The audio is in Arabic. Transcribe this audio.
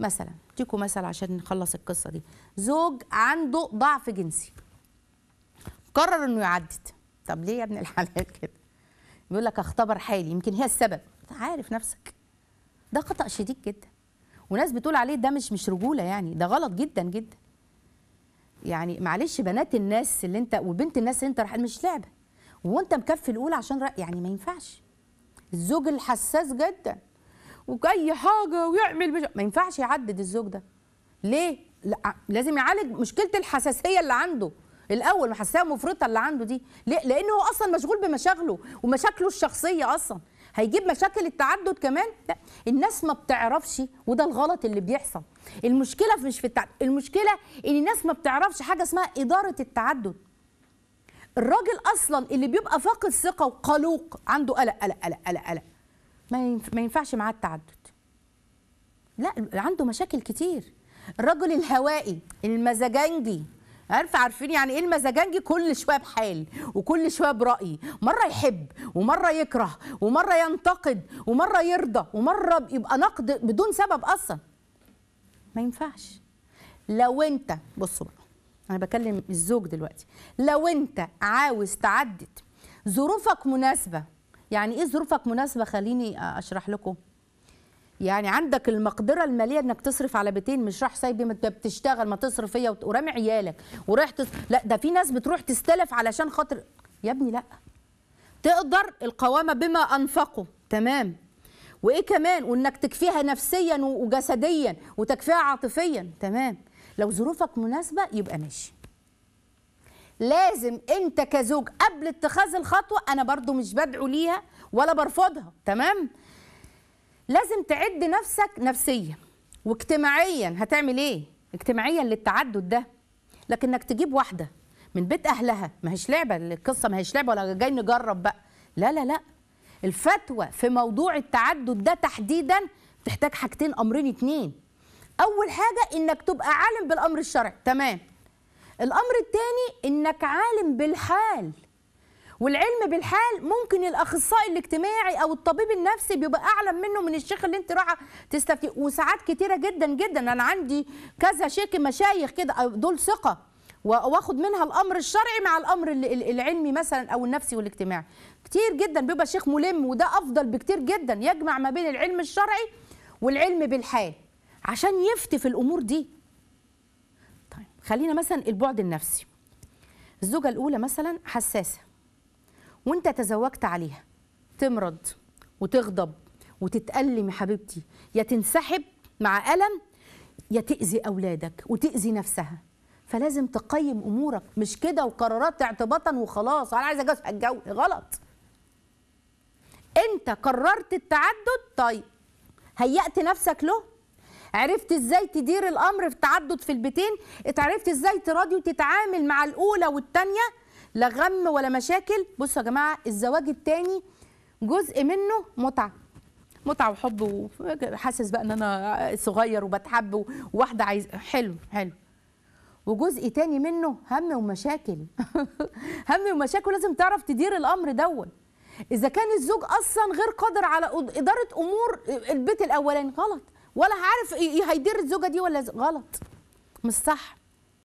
مثلا اديكوا مثل عشان نخلص القصه دي زوج عنده ضعف جنسي قرر انه يعدد طب ليه يا ابن الحلال كده بيقول لك اختبر حالي يمكن هي السبب عارف نفسك ده خطا شديد جدا وناس بتقول عليه ده مش مش رجوله يعني ده غلط جدا جدا يعني معلش بنات الناس اللي انت وبنت الناس اللي انت راح مش لعبه وانت مكفي الاولى عشان رأ... يعني ما ينفعش الزوج الحساس جدا واي حاجه ويعمل مش... ما ينفعش يعدد الزوج ده ليه لا لازم يعالج مشكله الحساسيه اللي عنده الاول حساسيه مفرطه اللي عنده دي ليه لان هو اصلا مشغول بمشاغله ومشاكله الشخصيه اصلا هيجيب مشاكل التعدد كمان لا الناس ما بتعرفش وده الغلط اللي بيحصل المشكله مش في التعدد المشكله ان الناس ما بتعرفش حاجه اسمها اداره التعدد الراجل اصلا اللي بيبقى فاقد ثقه وقلوق عنده قلق قلق قلق قلق قلق ما ينفعش معاه التعدد لا عنده مشاكل كتير الرجل الهوائي المزاجنجي عارف عارفين يعني ايه المزاجنجي كل شويه بحال وكل شويه براي مره يحب ومره يكره ومره ينتقد ومره يرضى ومره يبقى نقد بدون سبب اصلا ما ينفعش لو انت بصوا بقى انا بكلم الزوج دلوقتي لو انت عاوز تعدد ظروفك مناسبه يعني ايه ظروفك مناسبه خليني اشرح لكم يعني عندك المقدره الماليه انك تصرف على بيتين مش راح سايب ما انت بتشتغل ما تصرف فيا ورامي عيالك ورايح تص... لا ده في ناس بتروح تستلف علشان خاطر يا ابني لا تقدر القوامه بما انفقوا تمام وايه كمان وانك تكفيها نفسيا وجسديا وتكفيها عاطفيا تمام لو ظروفك مناسبه يبقى ماشي لازم انت كزوج قبل اتخاذ الخطوه انا برضو مش بدعو ليها ولا برفضها تمام لازم تعد نفسك نفسيا واجتماعيا هتعمل ايه اجتماعيا للتعدد ده لكنك تجيب واحده من بيت اهلها ما هيش لعبه القصه ما هيش لعبه ولا جاي نجرب بقى لا لا لا الفتوى في موضوع التعدد ده تحديدا تحتاج حاجتين امرين اتنين اول حاجه انك تبقى عالم بالامر الشرعي تمام الامر الثاني انك عالم بالحال والعلم بالحال ممكن الاخصائي الاجتماعي او الطبيب النفسي بيبقى اعلم منه من الشيخ اللي انت رايحه تستفتي وساعات كتيره جدا جدا انا عندي كذا شيخ مشايخ كده دول ثقه واخد منها الامر الشرعي مع الامر العلمي مثلا او النفسي والاجتماعي كتير جدا بيبقى شيخ ملم وده افضل بكتير جدا يجمع ما بين العلم الشرعي والعلم بالحال عشان يفتي في الامور دي خلينا مثلا البعد النفسي الزوجة الأولى مثلا حساسة وانت تزوجت عليها تمرض وتغضب وتتألم يا حبيبتي يا تنسحب مع ألم يا تأذي أولادك وتأذي نفسها فلازم تقيم أمورك مش كده وقرارات اعتباطا وخلاص أنا عايزة أتجوز الجو غلط أنت قررت التعدد طيب هيأت نفسك له عرفت ازاي تدير الامر في التعدد في البيتين اتعرفت ازاي تراضي وتتعامل مع الاولى والثانيه لا غم ولا مشاكل بصوا يا جماعه الزواج الثاني جزء منه متعه متعه وحب وحاسس بقى ان انا صغير وبتحب وواحده عايز حلو حلو وجزء تاني منه هم ومشاكل هم ومشاكل لازم تعرف تدير الامر دون اذا كان الزوج اصلا غير قادر على اداره امور آه، البيت الاولاني غلط ولا عارف إيه هيدير الزوجه دي ولا غلط مش صح